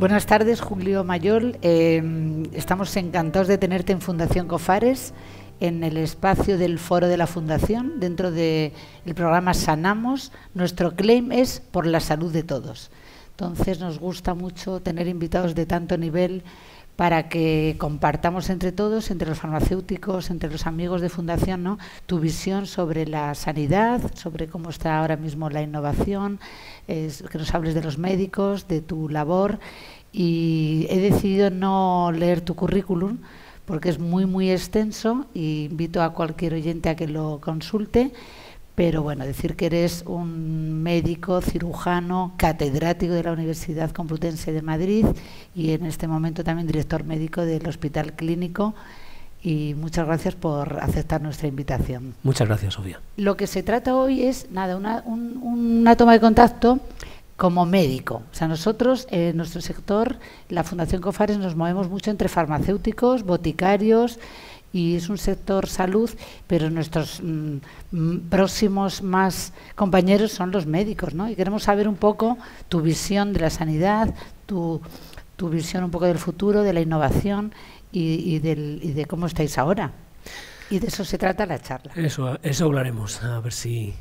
Buenas tardes, Julio Mayor. Em, estamos encantados de tenerte en Fundación Cofares, en el espacio del foro de la Fundación, dentro del programa Sanamos. Nuestro claim es por la salud de todos. Entonces nos gusta mucho tener invitados de tanto nivel para que compartamos entre todos, entre los farmacéuticos, entre los amigos de Fundación, ¿no? tu visión sobre la sanidad, sobre cómo está ahora mismo la innovación, que nos hables de los médicos, de tu labor. Y he decidido no leer tu currículum porque es muy, muy extenso y invito a cualquier oyente a que lo consulte pero bueno, decir que eres un médico, cirujano, catedrático de la Universidad Complutense de Madrid y en este momento también director médico del Hospital Clínico. Y muchas gracias por aceptar nuestra invitación. Muchas gracias, Sofía. Lo que se trata hoy es, nada, una, una toma de contacto como médico. O sea, nosotros, en nuestro sector, la Fundación COFARES, nos movemos mucho entre farmacéuticos, boticarios, y es un sector salud, pero nuestros mm, mm, próximos más compañeros son los médicos, ¿no? Y queremos saber un poco tu visión de la sanidad, tu, tu visión un poco del futuro, de la innovación y, y, del, y de cómo estáis ahora. Y de eso se trata la charla. Eso, eso hablaremos, a ver si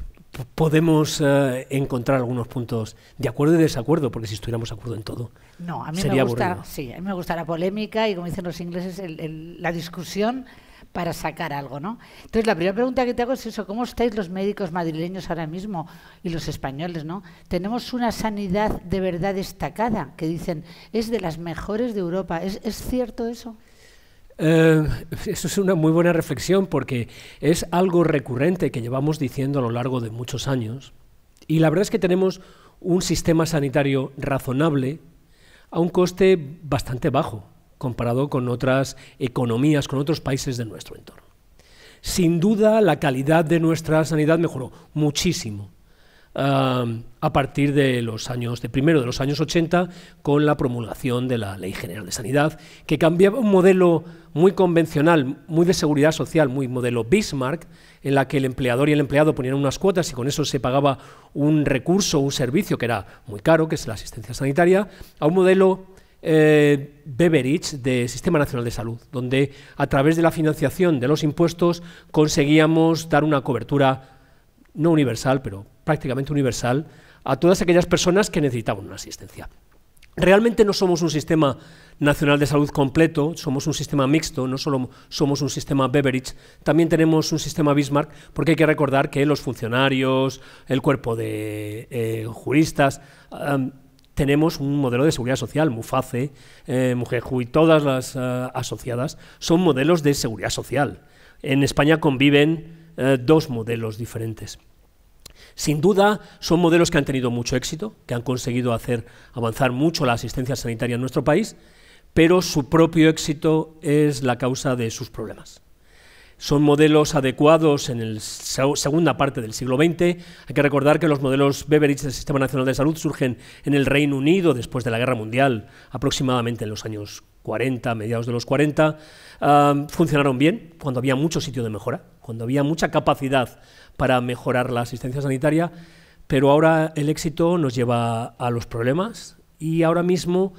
podemos eh, encontrar algunos puntos de acuerdo y desacuerdo, porque si estuviéramos de acuerdo en todo. No, a mí, sería me, gusta, sí, a mí me gusta la polémica y, como dicen los ingleses, la discusión para sacar algo, ¿no? Entonces, la primera pregunta que te hago es eso, ¿cómo estáis los médicos madrileños ahora mismo y los españoles, ¿no? Tenemos una sanidad de verdad destacada, que dicen, es de las mejores de Europa. es cierto eso? Eh, eso es una muy buena reflexión porque es algo recurrente que llevamos diciendo a lo largo de muchos años. Y la verdad es que tenemos un sistema sanitario razonable a un coste bastante bajo comparado con otras economías, con otros países de nuestro entorno. Sin duda, la calidad de nuestra sanidad mejoró muchísimo a partir de los años, de primero de los años 80, con la promulgación de la Ley General de Sanidad, que cambiaba un modelo muy convencional, muy de seguridad social, muy modelo Bismarck, en la que el empleador y el empleado ponían unas cuotas y con eso se pagaba un recurso, un servicio que era muy caro, que es la asistencia sanitaria, a un modelo eh, Beveridge de Sistema Nacional de Salud, donde a través de la financiación de los impuestos conseguíamos dar una cobertura no universal, pero prácticamente universal, a todas aquellas personas que necesitaban una asistencia. Realmente no somos un sistema nacional de salud completo, somos un sistema mixto, no solo somos un sistema Beveridge, también tenemos un sistema Bismarck, porque hay que recordar que los funcionarios, el cuerpo de eh, juristas, tenemos un modelo de seguridad social, MUFACE, eh, y todas las ah, asociadas son modelos de seguridad social. En España conviven eh, dos modelos diferentes. Sin duda, son modelos que han tenido mucho éxito, que han conseguido hacer avanzar mucho la asistencia sanitaria en nuestro país, pero su propio éxito es la causa de sus problemas. Son modelos adecuados en la segunda parte del siglo XX. Hay que recordar que los modelos Beveridge del Sistema Nacional de Salud surgen en el Reino Unido después de la Guerra Mundial, aproximadamente en los años 40, mediados de los 40. Ah, funcionaron bien cuando había mucho sitio de mejora cuando había mucha capacidad para mejorar la asistencia sanitaria, pero ahora el éxito nos lleva a los problemas y ahora mismo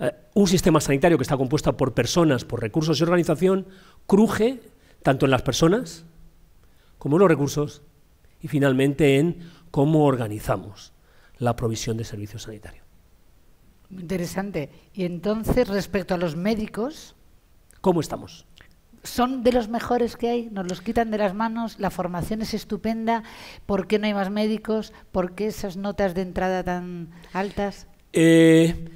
eh, un sistema sanitario que está compuesto por personas, por recursos y organización, cruje tanto en las personas como en los recursos y finalmente en cómo organizamos la provisión de servicios sanitarios. Interesante. Y entonces, respecto a los médicos... ¿Cómo estamos? son de los mejores que hay, nos los quitan de las manos, la formación es estupenda, ¿por qué no hay más médicos? ¿Por qué esas notas de entrada tan altas? Eh,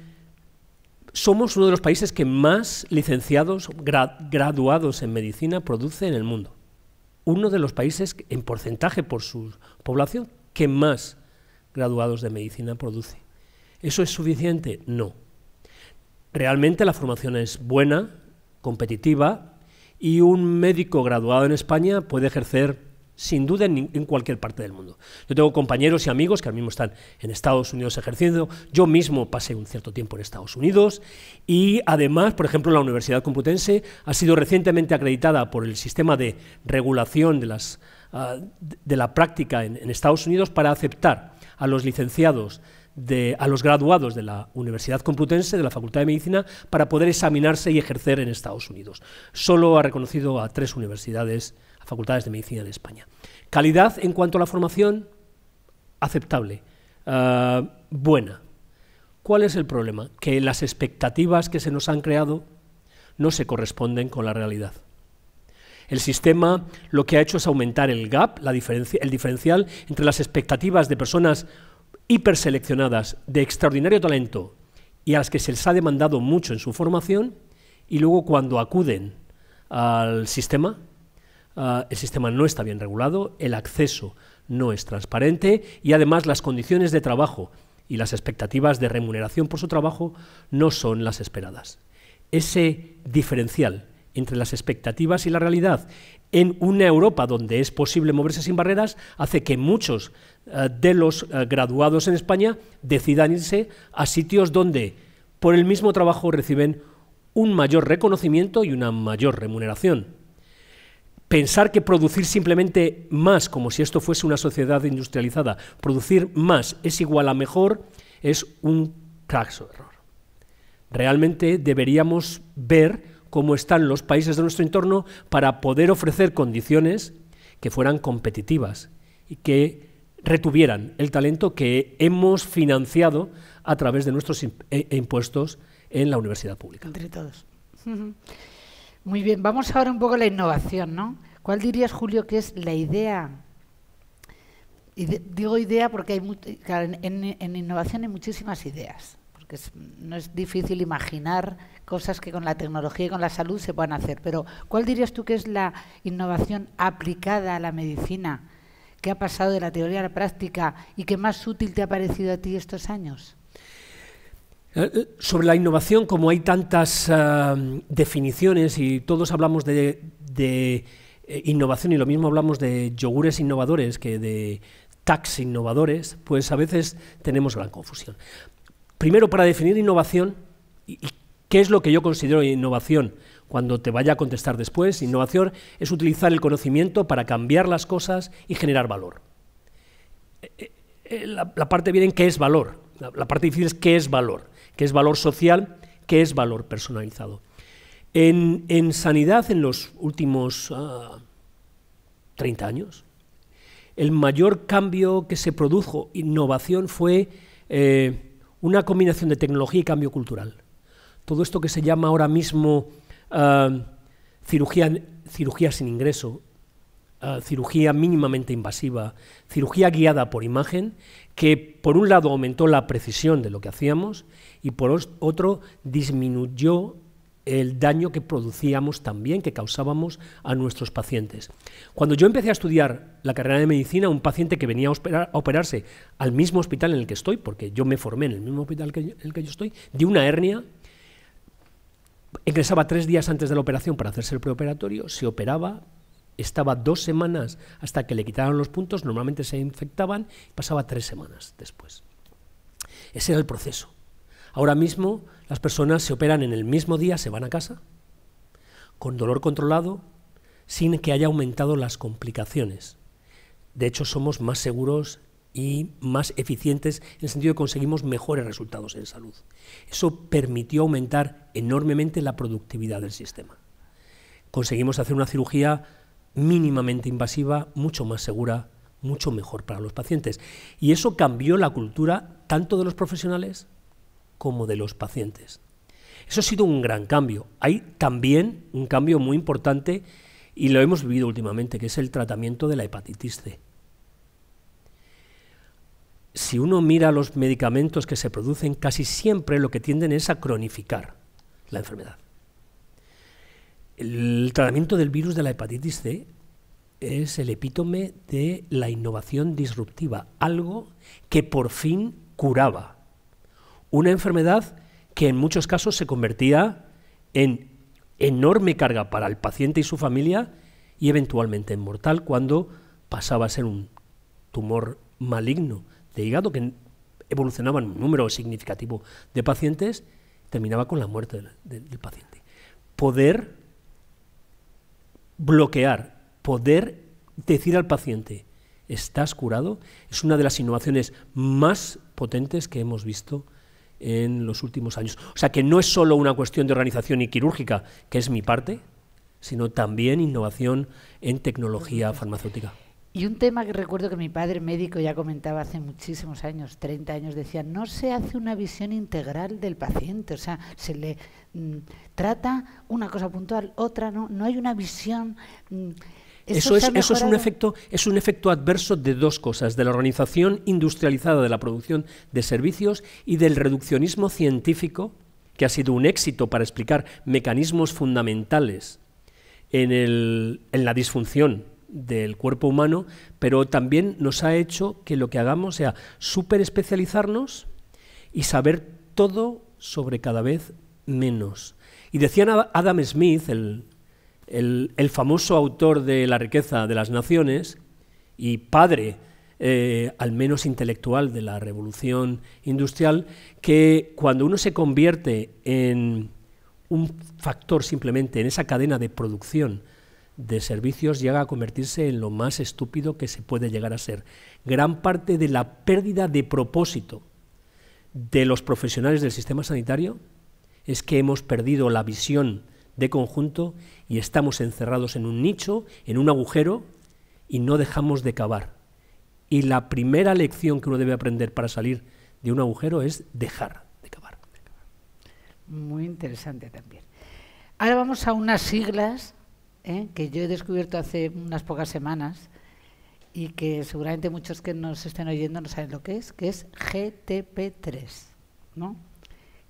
somos uno de los países que más licenciados graduados en medicina produce en el mundo. Uno de los países en porcentaje por su población que más graduados de medicina produce. ¿Eso es suficiente? No. Realmente la formación es buena, competitiva, y un médico graduado en España puede ejercer sin duda en, cualquier parte del mundo. Yo tengo compañeros y amigos que ahora mismo están en Estados Unidos ejerciendo, yo mismo pasé un cierto tiempo en Estados Unidos y además, por ejemplo, la Universidad Complutense ha sido recientemente acreditada por el sistema de regulación de, ah, la práctica en, en Estados Unidos para aceptar a los licenciados a los graduados de la Universidad Complutense, de la Facultad de Medicina, para poder examinarse y ejercer en Estados Unidos. Solo ha reconocido a tres universidades, a facultades de medicina de España. Calidad en cuanto a la formación, aceptable, ah, buena. ¿Cuál es el problema? Que las expectativas que se nos han creado no se corresponden con la realidad. El sistema lo que ha hecho es aumentar el gap, el diferencial entre las expectativas de personas hiperseleccionadas de extraordinario talento y a las que se les ha demandado mucho en su formación, y luego cuando acuden al sistema, ah, el sistema no está bien regulado, el acceso no es transparente y además las condiciones de trabajo y las expectativas de remuneración por su trabajo no son las esperadas. Ese diferencial entre las expectativas y la realidad en una Europa donde es posible moverse sin barreras hace que muchos eh, de los eh, graduados en España decidan irse a sitios donde por el mismo trabajo reciben un mayor reconocimiento y una mayor remuneración. Pensar que producir simplemente más, como si esto fuese una sociedad industrializada, producir más es igual a mejor, es un craso error. Realmente deberíamos ver cómo están los países de nuestro entorno para poder ofrecer condiciones que fueran competitivas y que retuvieran el talento que hemos financiado a través de nuestros eh, impuestos en la universidad pública. Entre todos. Muy bien, vamos ahora un poco a la innovación, ¿no? ¿Cuál dirías, Julio, que es la idea? digo idea porque hay en, innovación hay muchísimas ideas, porque no es difícil imaginar cosas que con la tecnología y con la salud se puedan hacer, pero ¿cuál dirías tú que es la innovación aplicada a la medicina? ¿Qué ha pasado de la teoría a la práctica y qué más útil te ha parecido a ti estos años? Eh, eh, sobre la innovación, como hay tantas eh, definiciones y todos hablamos de, innovación y lo mismo hablamos de yogures innovadores que de tax innovadores, pues a veces tenemos gran confusión. Primero, para definir innovación, ¿qué es lo que yo considero innovación? cuando te vaya a contestar después. Innovación es utilizar el conocimiento para cambiar las cosas y generar valor. Eh, eh, eh, la, parte bien en qué es valor. La, parte difícil es qué es valor. ¿Qué es valor social? ¿Qué es valor personalizado? En, en sanidad, en los últimos 30 ah, años, el mayor cambio que se produjo, innovación, fue una combinación de tecnología y cambio cultural. Todo esto que se llama ahora mismo cirugía, sin ingreso, ah, cirugía mínimamente invasiva, cirugía guiada por imagen, que por un lado aumentó la precisión de lo que hacíamos y por otro disminuyó el daño que producíamos también, que causábamos a nuestros pacientes. Cuando yo empecé a estudiar la carrera de medicina, un paciente que venía a, operarse al mismo hospital en el que estoy, porque yo me formé en el mismo hospital en el que yo estoy, dio una hernia, ingresaba tres días antes de la operación para hacerse el preoperatorio, se operaba, estaba dos semanas hasta que le quitaron los puntos, normalmente se infectaban, pasaba tres semanas después. Ese era el proceso. Ahora mismo las personas se operan en el mismo día, se van a casa, con dolor controlado, sin que haya aumentado las complicaciones. De hecho, somos más seguros y más eficientes en el sentido de que conseguimos mejores resultados en salud. Eso permitió aumentar enormemente la productividad del sistema. Conseguimos hacer una cirugía mínimamente invasiva, mucho más segura, mucho mejor para los pacientes. Y eso cambió la cultura tanto de los profesionales como de los pacientes. Eso ha sido un gran cambio. Hay también un cambio muy importante y lo hemos vivido últimamente, que es el tratamiento de la hepatitis C si uno mira los medicamentos que se producen, casi siempre lo que tienden es a cronificar la enfermedad. El tratamiento del virus de la hepatitis C es el epítome de la innovación disruptiva, algo que por fin curaba. Una enfermedad que en muchos casos se convertía en enorme carga para el paciente y su familia y eventualmente en mortal cuando pasaba a ser un tumor maligno de hígado, que evolucionaba en un número significativo de pacientes, terminaba con la muerte del, del paciente. Poder bloquear, poder decir al paciente, estás curado, es una de las innovaciones más potentes que hemos visto en los últimos años. O sea que no es solo una cuestión de organización y quirúrgica, que es mi parte, sino también innovación en tecnología farmacéutica. Y un tema que recuerdo que mi padre médico ya comentaba hace muchísimos años, 30 años, decía, no se hace una visión integral del paciente, o sea, se le mm, trata una cosa puntual, otra no, no hay una visión... Mm, eso, es, un efecto, adverso de dos cosas, de la organización industrializada de la producción de servicios y del reduccionismo científico, que ha sido un éxito para explicar mecanismos fundamentales en, en la disfunción del cuerpo humano, pero también nos ha hecho que lo que hagamos sea súper especializarnos y saber todo sobre cada vez menos. Y decía Adam Smith, el, el, famoso autor de La riqueza de las naciones y padre, eh, al menos intelectual, de la revolución industrial, que cuando uno se convierte en un factor simplemente en esa cadena de producción, de servicios llega a convertirse en lo más estúpido que se puede llegar a ser. Gran parte de la pérdida de propósito de los profesionales del sistema sanitario es que hemos perdido la visión de conjunto y estamos encerrados en un nicho, en un agujero, y no dejamos de cavar. Y la primera lección que uno debe aprender para salir de un agujero es dejar de cavar. Muy interesante también. Ahora vamos a unas siglas ¿eh? que yo he descubierto hace unas pocas semanas y que seguramente muchos que nos estén oyendo no saben lo que es, que es GTP3. ¿no?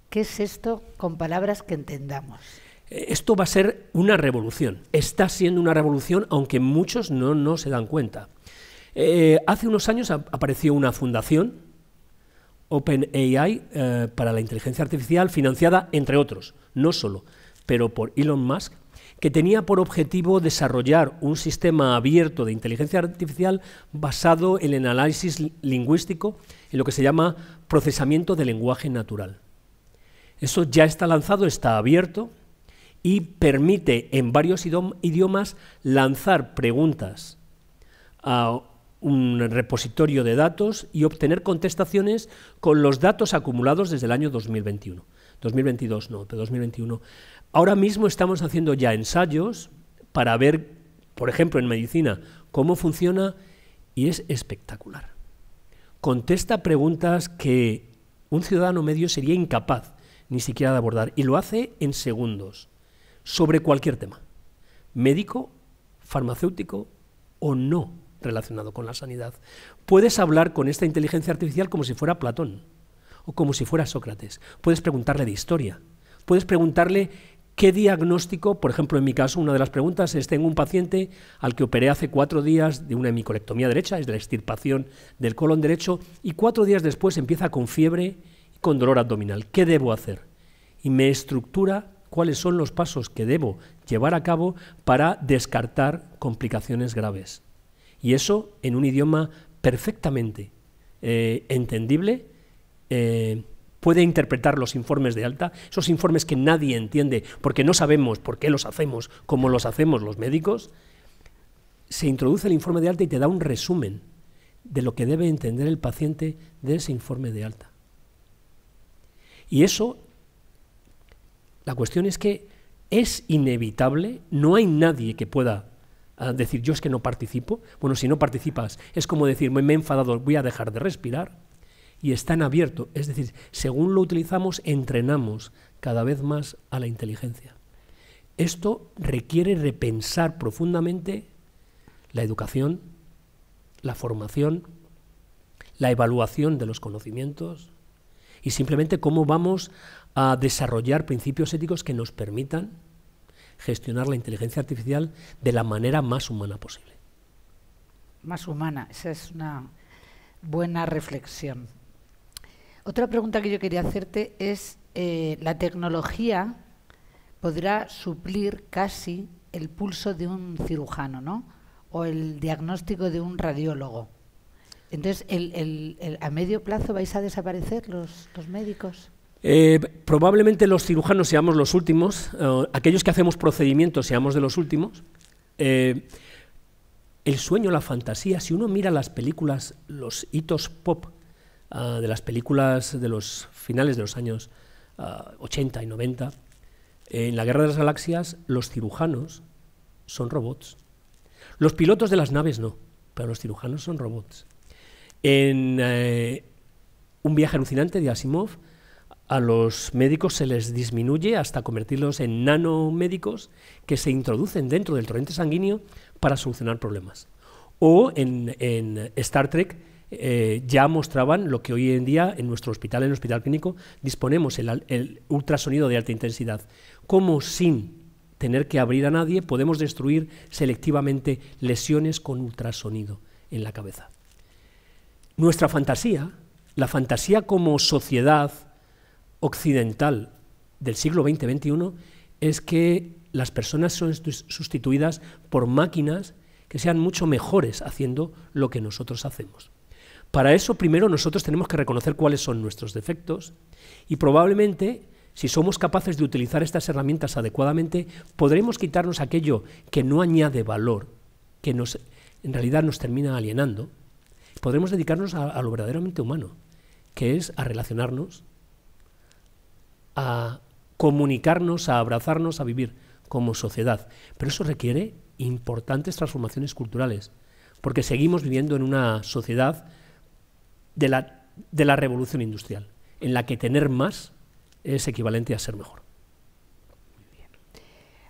¿Qué es esto con palabras que entendamos? Eh, esto va a ser una revolución. Está siendo una revolución, aunque muchos no, se dan cuenta. Eh, hace unos años apareció una fundación, OpenAI, para la inteligencia artificial, financiada, entre otros, no solo, pero por Elon Musk, que tenía por objetivo desarrollar un sistema abierto de inteligencia artificial basado en el análisis lingüístico, en lo que se llama procesamiento de lenguaje natural. Eso ya está lanzado, está abierto y permite en varios idiomas lanzar preguntas a un repositorio de datos y obtener contestaciones con los datos acumulados desde el año 2021. 2022 no, pero 2021. Ahora mismo estamos haciendo ya ensayos para ver, por ejemplo, en medicina, cómo funciona y es espectacular. Contesta preguntas que un ciudadano medio sería incapaz ni siquiera de abordar y lo hace en segundos sobre cualquier tema, médico, farmacéutico o no relacionado con la sanidad. Puedes hablar con esta inteligencia artificial como si fuera Platón o como si fuera Sócrates. Puedes preguntarle de historia, puedes preguntarle ¿Qué diagnóstico, por ejemplo, en mi caso, una de las preguntas es, tengo un paciente al que operé hace cuatro días de una hemicolectomía derecha, es de la extirpación del colon derecho, y cuatro días después empieza con fiebre y con dolor abdominal. ¿Qué debo hacer? Y me estructura cuáles son los pasos que debo llevar a cabo para descartar complicaciones graves. Y eso en un idioma perfectamente eh, entendible, eh, puede interpretar los informes de alta, esos informes que nadie entiende porque no sabemos por qué los hacemos, cómo los hacemos los médicos, se introduce el informe de alta y te da un resumen de lo que debe entender el paciente de ese informe de alta. Y eso, la cuestión es que es inevitable, no hay nadie que pueda ah, decir yo es que no participo. Bueno, si no participas, es como decir me he enfadado, voy a dejar de respirar y está en abierto. Es decir, según lo utilizamos, entrenamos cada vez más a la inteligencia. Esto requiere repensar profundamente la educación, la formación, la evaluación de los conocimientos y simplemente cómo vamos a desarrollar principios éticos que nos permitan gestionar la inteligencia artificial de la manera más humana posible. Más humana, esa es una buena reflexión. Otra pregunta que yo quería hacerte es, eh, ¿la tecnología podrá suplir casi el pulso de un cirujano, ¿no? O el diagnóstico de un radiólogo. Entonces, ¿a medio plazo vais a desaparecer los, médicos? Eh, probablemente los cirujanos seamos los últimos, aquellos que hacemos procedimientos seamos de los últimos. Eh, el sueño, la fantasía, si uno mira las películas, los hitos pop Ah, de las películas de los finales de los años 80 ah, y 90, en la Guerra de las Galaxias los cirujanos son robots. Los pilotos de las naves no, pero los cirujanos son robots. En eh, un viaje alucinante de Asimov, a los médicos se les disminuye hasta convertirlos en nanomédicos que se introducen dentro del torrente sanguíneo para solucionar problemas. O en Star Trek, eh, ya mostraban lo que hoy en día en nuestro hospital, en el hospital clínico, disponemos, el, el ultrasonido de alta intensidad. como sin tener que abrir a nadie podemos destruir selectivamente lesiones con ultrasonido en la cabeza? Nuestra fantasía, la fantasía como sociedad occidental del siglo XX-XXI, es que las personas son sustituidas por máquinas que sean mucho mejores haciendo lo que nosotros hacemos. Para eso primero nosotros tenemos que reconocer cuáles son nuestros defectos y probablemente si somos capaces de utilizar estas herramientas adecuadamente, podremos quitarnos aquello que no añade valor, que en realidad nos termina alienando. Podremos dedicarnos a lo verdaderamente humano, que es a relacionarnos, a comunicarnos, a abrazarnos, a vivir como sociedad. Pero eso requiere importantes transformaciones culturales, porque seguimos viviendo en una sociedad de la, de la revolución industrial, en la que tener más es equivalente a ser mejor.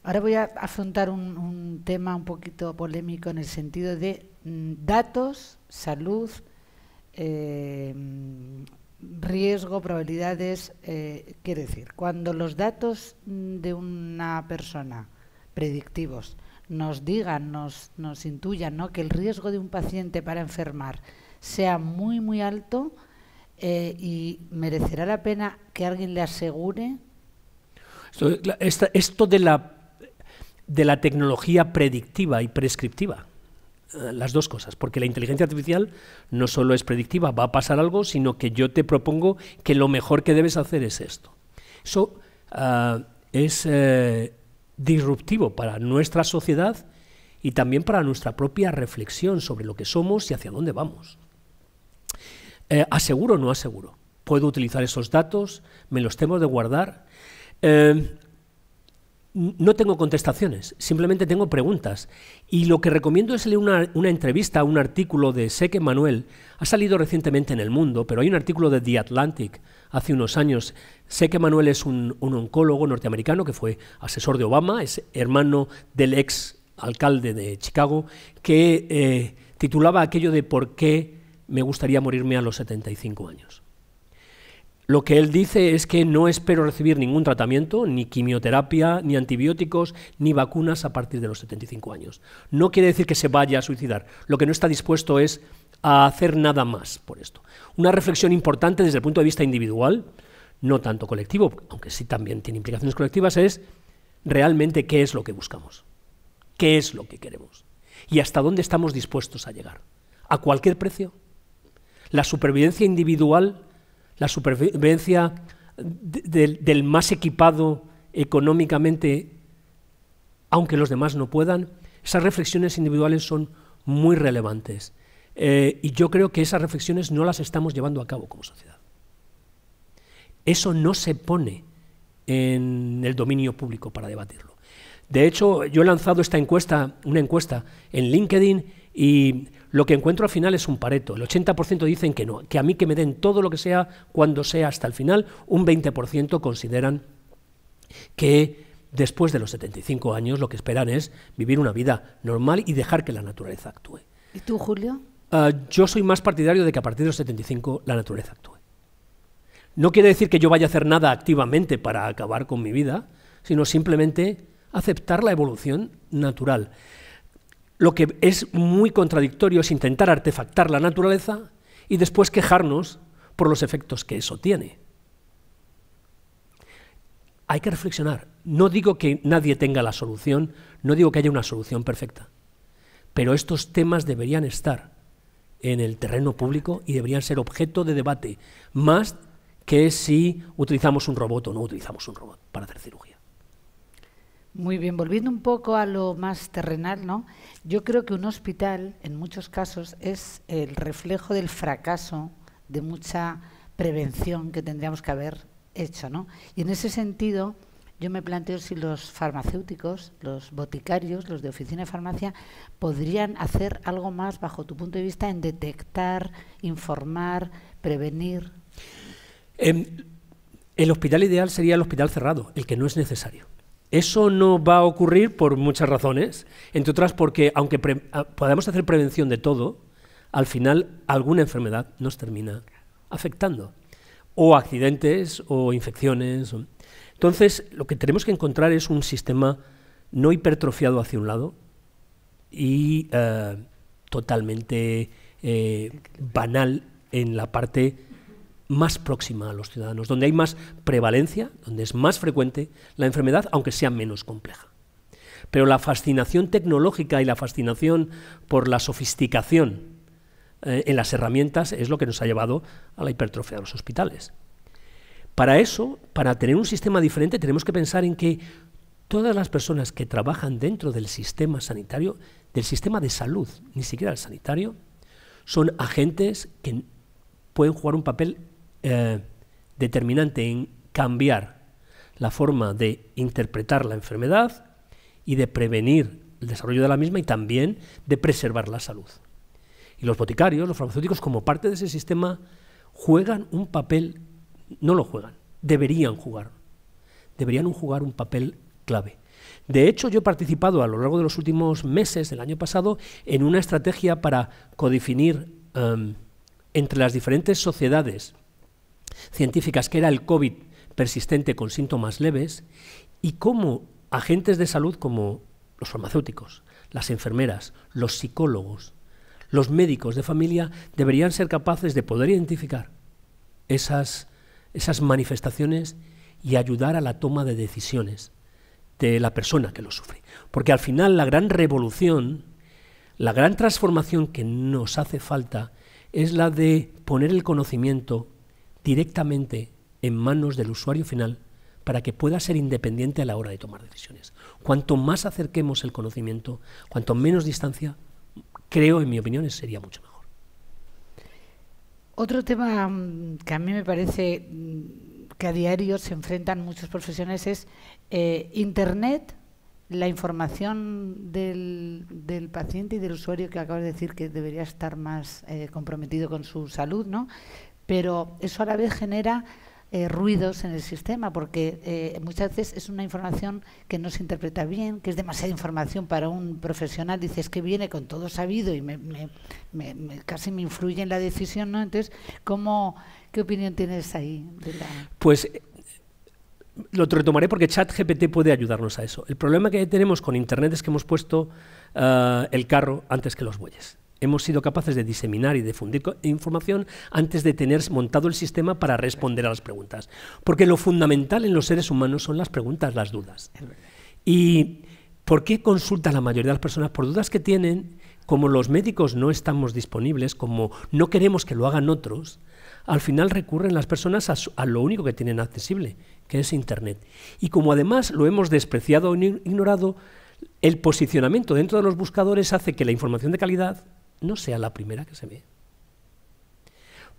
Ahora voy a afrontar un, un, tema un poquito polémico en el sentido de mm, datos, salud, eh, riesgo, probabilidades. Eh, quiero decir, cuando los datos mm, de una persona predictivos nos digan, nos, nos intuyan ¿no? que el riesgo de un paciente para enfermar sea muy, muy alto eh, y merecerá la pena que alguien le asegure. Esto, de, la, de la tecnología predictiva y prescriptiva eh, las dos cosas, porque la inteligencia artificial no solo es predictiva, va a pasar algo, sino que yo te propongo que lo mejor que debes hacer es esto. Eso eh, es disruptivo para nuestra sociedad y también para nuestra propia reflexión sobre lo que somos y hacia dónde vamos. Eh, ¿Aseguro o no aseguro? ¿Puedo utilizar esos datos? ¿Me los tengo de guardar? Eh, no tengo contestaciones, simplemente tengo preguntas. Y lo que recomiendo es leer una, entrevista, un artículo de Seque Manuel. Ha salido recientemente en El Mundo, pero hay un artículo de The Atlantic hace unos años. que Manuel es un, oncólogo norteamericano que fue asesor de Obama, es hermano del ex alcalde de Chicago, que eh, titulaba aquello de por qué me gustaría morirme a los 75 años. Lo que él dice es que no espero recibir ningún tratamiento, ni quimioterapia, ni antibióticos, ni vacunas a partir de los 75 años. No quiere decir que se vaya a suicidar. Lo que no está dispuesto es a hacer nada más por esto. Una reflexión importante desde el punto de vista individual, no tanto colectivo, aunque sí también tiene implicaciones colectivas, es realmente qué es lo que buscamos, qué es lo que queremos y hasta dónde estamos dispuestos a llegar. A cualquier precio la supervivencia individual, la supervivencia del más equipado económicamente, aunque los demás no puedan, esas reflexiones individuales son muy relevantes. Eh, y yo creo que esas reflexiones no las estamos llevando a cabo como sociedad. Eso no se pone en el dominio público para debatirlo. De hecho, yo he lanzado esta encuesta, una encuesta en LinkedIn y lo que encuentro al final es un pareto. El 80% dicen que no, que a mí que me den todo lo que sea, cuando sea, hasta el final. Un 20% consideran que después de los 75 años lo que esperan es vivir una vida normal y dejar que la naturaleza actúe. ¿Y tú, Julio? Ah, yo soy más partidario de que a partir de los 75 la naturaleza actúe. No quiere decir que yo vaya a hacer nada activamente para acabar con mi vida, sino simplemente aceptar la evolución natural lo que es muy contradictorio es intentar artefactar la naturaleza y después quejarnos por los efectos que eso tiene. Hay que reflexionar. No digo que nadie tenga la solución, no digo que haya una solución perfecta, pero estos temas deberían estar en el terreno público y deberían ser objeto de debate, más que si utilizamos un robot o no utilizamos un robot para hacer cirugía. Muy bien, volviendo un poco a lo más terrenal, ¿no? Yo creo que un hospital, en muchos casos, es el reflejo del fracaso de mucha prevención que tendríamos que haber hecho, ¿no? Y en ese sentido, yo me planteo si los farmacéuticos, los boticarios, los de oficina de farmacia, podrían hacer algo más, bajo tu punto de vista, en detectar, informar, prevenir. Em, el hospital ideal sería el hospital cerrado, el que no es necesario. Eso no va a ocurrir por muchas razones, entre otras porque aunque ah, podamos hacer prevención de todo, al final alguna enfermedad nos termina afectando, o accidentes o infecciones. Entonces, lo que tenemos que encontrar es un sistema no hipertrofiado hacia un lado y eh, totalmente eh, banal en la parte más próxima a los ciudadanos, donde hay más prevalencia, donde es más frecuente la enfermedad, aunque sea menos compleja. Pero la fascinación tecnológica y la fascinación por la sofisticación eh, en las herramientas es lo que nos ha llevado a la hipertrofia de los hospitales. Para eso, para tener un sistema diferente, tenemos que pensar en que todas las personas que trabajan dentro del sistema sanitario, del sistema de salud, ni siquiera el sanitario, son agentes que pueden jugar un papel eh, determinante en cambiar la forma de interpretar la enfermedad y de prevenir el desarrollo de la misma y también de preservar la salud. Y los boticarios, los farmacéuticos, como parte de ese sistema, juegan un papel, no lo juegan, deberían jugar, deberían jugar un papel clave. De hecho, yo he participado a lo largo de los últimos meses del año pasado en una estrategia para codefinir em, entre las diferentes sociedades científicas que era el COVID persistente con síntomas leves y cómo agentes de salud como los farmacéuticos, las enfermeras, los psicólogos, los médicos de familia deberían ser capaces de poder identificar esas, esas manifestaciones y ayudar a la toma de decisiones de la persona que lo sufre. Porque al final la gran revolución, la gran transformación que nos hace falta es la de poner el conocimiento directamente en manos del usuario final para que pueda ser independiente a la hora de tomar decisiones. Cuanto más acerquemos el conocimiento, cuanto menos distancia, creo, en mi opinión, sería mucho mejor. Otro tema mm, que a mí me parece mm, que a diario se enfrentan muchas profesiones es eh, Internet, la información del, paciente y del usuario que acabas de decir que debería estar más eh, comprometido con su salud, ¿no? pero eso a la vez genera eh, ruidos en el sistema, porque eh, muchas veces es una información que no se interpreta bien, que es demasiada información para un profesional, dices que viene con todo sabido y casi me influye en la decisión, ¿no? Entonces, ¿qué opinión tienes ahí? De Pues eh, lo retomaré porque ChatGPT puede ayudarnos a eso. El problema que tenemos con Internet es que hemos puesto ah, el carro antes que los bueyes hemos sido capaces de diseminar y difundir información antes de tener montado el sistema para responder a las preguntas. Porque lo fundamental en los seres humanos son las preguntas, las dudas. ¿Y por qué consulta la mayoría de las personas por dudas que tienen? Como los médicos no estamos disponibles, como no queremos que lo hagan otros, al final recurren las personas a lo único que tienen accesible, que es Internet. Y como además lo hemos despreciado o e ignorado, el posicionamiento dentro de los buscadores hace que la información de calidad no sea la primera que se ve.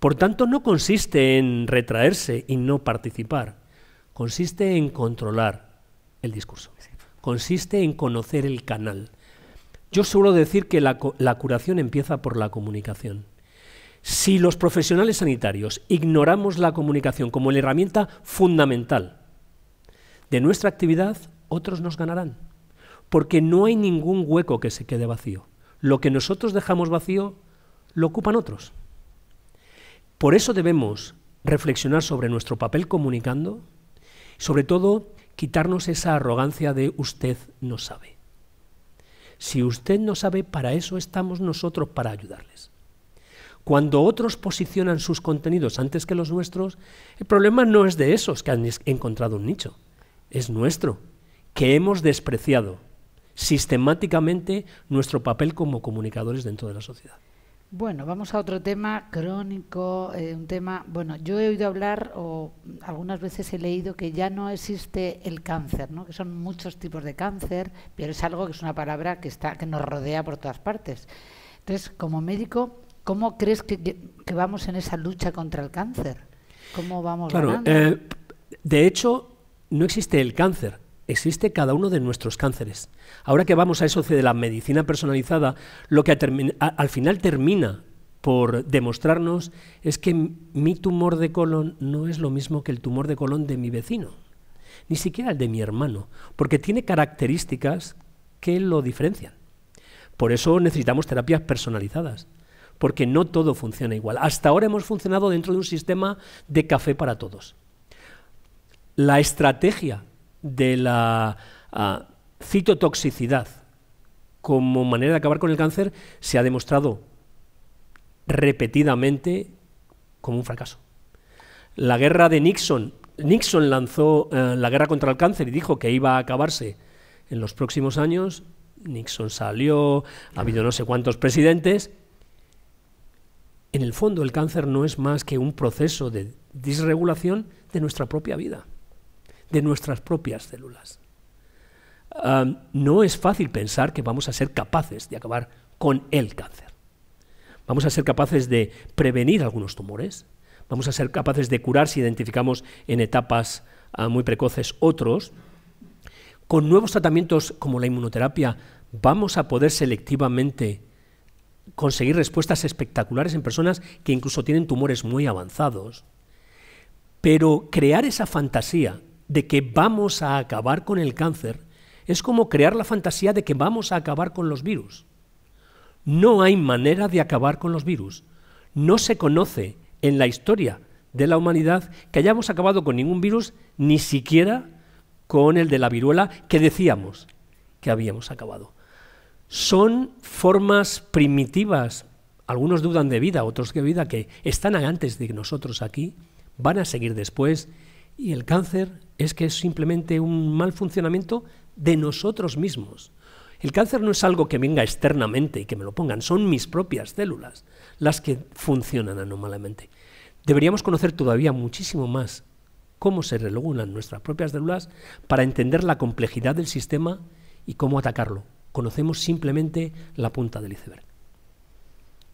Por tanto, no consiste en retraerse y no participar, consiste en controlar el discurso, consiste en conocer el canal. Yo suelo decir que la, curación empieza por la comunicación. Si los profesionales sanitarios ignoramos la comunicación como la herramienta fundamental de nuestra actividad, otros nos ganarán, porque no hay ningún hueco que se quede vacío. Lo que nosotros dejamos vacío lo ocupan otros. Por eso debemos reflexionar sobre nuestro papel comunicando, sobre todo quitarnos esa arrogancia de usted no sabe. Si usted no sabe, para eso estamos nosotros para ayudarles. Cuando otros posicionan sus contenidos antes que los nuestros, el problema no es de esos que han encontrado un nicho, es nuestro, que hemos despreciado sistemáticamente nuestro papel como comunicadores dentro de la sociedad. Bueno, vamos a otro tema crónico, eh, un tema, bueno, yo he oído hablar o algunas veces he leído que ya no existe el cáncer, ¿no? Que son muchos tipos de cáncer, pero es algo que es una palabra que está que nos rodea por todas partes. Entonces, como médico, ¿cómo crees que, vamos en esa lucha contra el cáncer? ¿Cómo vamos claro, eh, de hecho, no existe el cáncer, existe cada uno de nuestros cánceres. Ahora que vamos a eso de la medicina personalizada, lo que al final termina por demostrarnos es que mi tumor de colon no es lo mismo que el tumor de colon de mi vecino, ni siquiera el de mi hermano, porque tiene características que lo diferencian. Por eso necesitamos terapias personalizadas, porque no todo funciona igual. Hasta ahora hemos funcionado dentro de un sistema de café para todos. La estrategia de la ah, citotoxicidad como manera de acabar con el cáncer se ha demostrado repetidamente como un fracaso. La guerra de Nixon, Nixon lanzó eh, la guerra contra el cáncer y dijo que iba a acabarse en los próximos años. Nixon salió, ha habido no sé cuántos presidentes. En el fondo, el cáncer no es más que un proceso de disregulación de nuestra propia vida de nuestras propias células. no es fácil pensar que vamos a ser capaces de acabar con el cáncer. Vamos a ser capaces de prevenir algunos tumores, vamos a ser capaces de curar si identificamos en etapas ah, muy precoces otros. Con nuevos tratamientos como la inmunoterapia vamos a poder selectivamente conseguir respuestas espectaculares en personas que incluso tienen tumores muy avanzados. Pero crear esa fantasía de que vamos a acabar con el cáncer es como crear la fantasía de que vamos a acabar con los virus. No hay manera de acabar con los virus. No se conoce en la historia de la humanidad que hayamos acabado con ningún virus, ni siquiera con el de la viruela que decíamos que habíamos acabado. Son formas primitivas, algunos dudan de vida, otros de vida, que están antes de nosotros aquí, van a seguir después y el cáncer es que es simplemente un mal funcionamiento de nosotros mismos. El cáncer no es algo que venga externamente y que me lo pongan, son mis propias células las que funcionan anormalmente. Deberíamos conocer todavía muchísimo más cómo se regulan nuestras propias células para entender la complejidad del sistema y cómo atacarlo. Conocemos simplemente la punta del iceberg.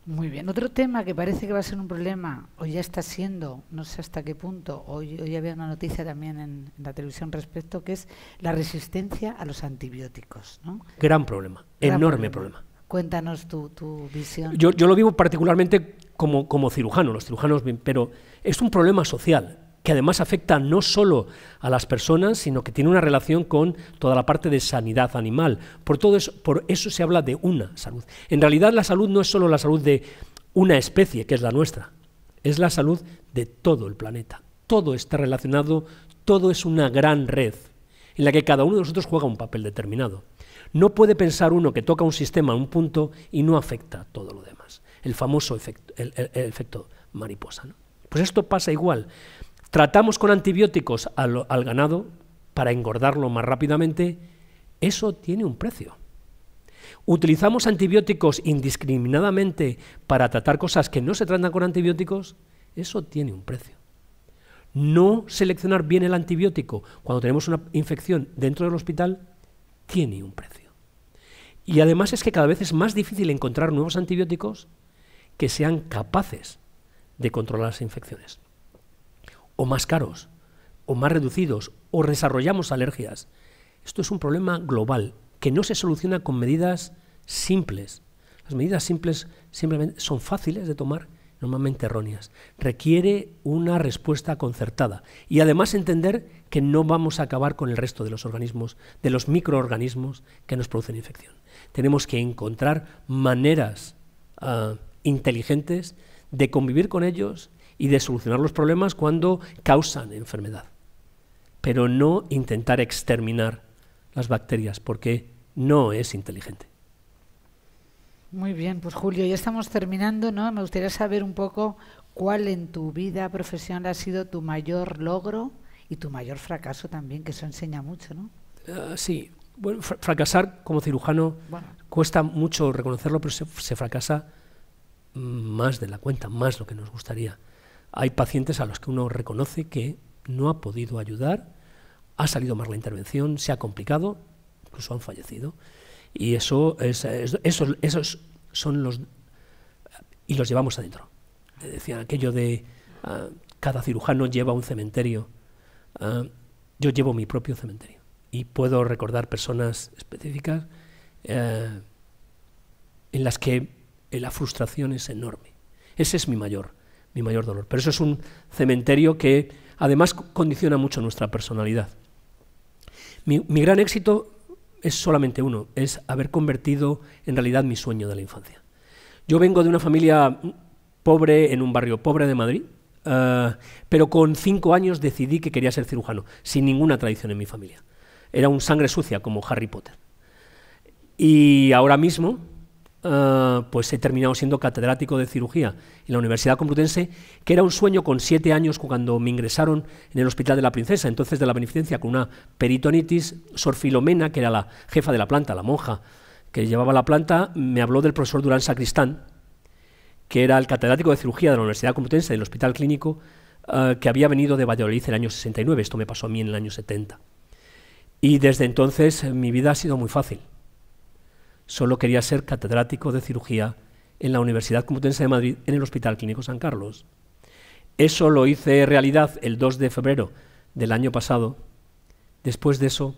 Muy bien. Otro tema que parece que va a ser un problema, o ya está siendo, no sé hasta qué punto, hoy, hoy había una noticia también en, la televisión respecto, que es la resistencia a los antibióticos. Gran problema, enorme problema. Cuéntanos tu, visión. Yo, lo vivo particularmente como, como cirujano, los cirujanos, pero es un problema social que además afecta no solo a las personas, sino que tiene una relación con toda la parte de sanidad animal. Por todo eso, por eso se habla de una salud. En realidad la salud no es solo la salud de una especie, que es la nuestra, es la salud de todo el planeta. Todo está relacionado, todo es una gran red en la que cada uno de nosotros juega un papel determinado. No puede pensar uno que toca un sistema, un punto, y no afecta a todo lo demás. El famoso efecto, efecto mariposa. Pues esto pasa igual tratamos con antibióticos al, ganado para engordarlo más rápidamente, eso tiene un precio. Utilizamos antibióticos indiscriminadamente para tratar cosas que no se tratan con antibióticos, eso tiene un precio. No seleccionar bien el antibiótico cuando tenemos una infección dentro del hospital tiene un precio. Y además es que cada vez es más difícil encontrar nuevos antibióticos que sean capaces de controlar las infecciones o más caros, o más reducidos, o desarrollamos alergias. Esto es un problema global que no se soluciona con medidas simples. Las medidas simples simplemente son fáciles de tomar, normalmente erróneas. Requiere una respuesta concertada y además entender que no vamos a acabar con el resto de los organismos, de los microorganismos que nos producen infección. Tenemos que encontrar maneras ah, inteligentes de convivir con ellos y de solucionar los problemas cuando causan enfermedad, pero no intentar exterminar las bacterias porque no es inteligente. Muy bien, pues Julio, ya estamos terminando, ¿no? Me gustaría saber un poco cuál en tu vida profesional ha sido tu mayor logro y tu mayor fracaso también, que eso enseña mucho, ¿no? Ah, sí, bueno, fracasar como cirujano cuesta mucho reconocerlo, pero se fracasa mm, más de la cuenta, más lo que nos gustaría. Hay pacientes a los que uno reconoce que no ha podido ayudar, ha salido mal la intervención, se ha complicado, incluso han fallecido. Y eso es, esos, son los... y los llevamos adentro. Decían aquello de ah, cada cirujano lleva un cementerio. Ah, yo llevo mi propio cementerio. Y puedo recordar personas específicas eh, en las que la frustración es enorme. Ese es mi mayor mi mayor dolor. Pero eso es un cementerio que además condiciona mucho nuestra personalidad. Mi, gran éxito es solamente uno, es haber convertido en realidad mi sueño de la infancia. Yo vengo de una familia pobre en un barrio pobre de Madrid, eh, pero con cinco años decidí que quería ser cirujano, sin ninguna tradición en mi familia. Era un sangre sucia como Harry Potter. Y ahora mismo, eh, pues he terminado siendo catedrático de cirugía en la Universidad Complutense, que era un sueño con siete años cuando me ingresaron en el Hospital de la Princesa, entonces de la Beneficencia, con una peritonitis. Sor que era la jefa de la planta, la monja que llevaba la planta, me habló del profesor Durán Sacristán, que era el catedrático de cirugía de la Universidad Complutense, del Hospital Clínico, eh, que había venido de Valladolid en el año 69. Esto me pasó a mí en el año 70. Y desde entonces mi vida ha sido muy fácil Solo quería ser catedrático de cirugía en la Universidad Complutense de Madrid en el Hospital Clínico San Carlos. Eso lo hice realidad el 2 de febrero del año pasado. Después de eso,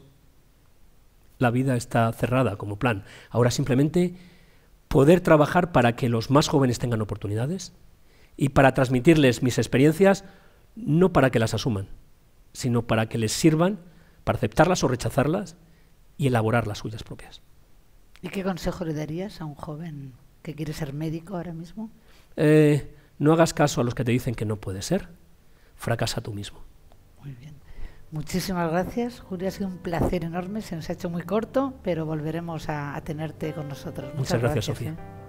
la vida está cerrada como plan. Ahora simplemente poder trabajar para que los más jóvenes tengan oportunidades y para transmitirles mis experiencias, no para que las asuman, sino para que les sirvan para aceptarlas o rechazarlas y elaborar las suyas propias. ¿Y qué consejo le darías a un joven que quiere ser médico ahora mismo? Eh, no hagas caso a los que te dicen que no puede ser. Fracasa tú mismo. Muy bien. Muchísimas gracias, Julia. Ha sido un placer enorme. Se nos ha hecho muy corto, pero volveremos a, tenerte con nosotros. Muchas, gracias, Sofía. ¿eh?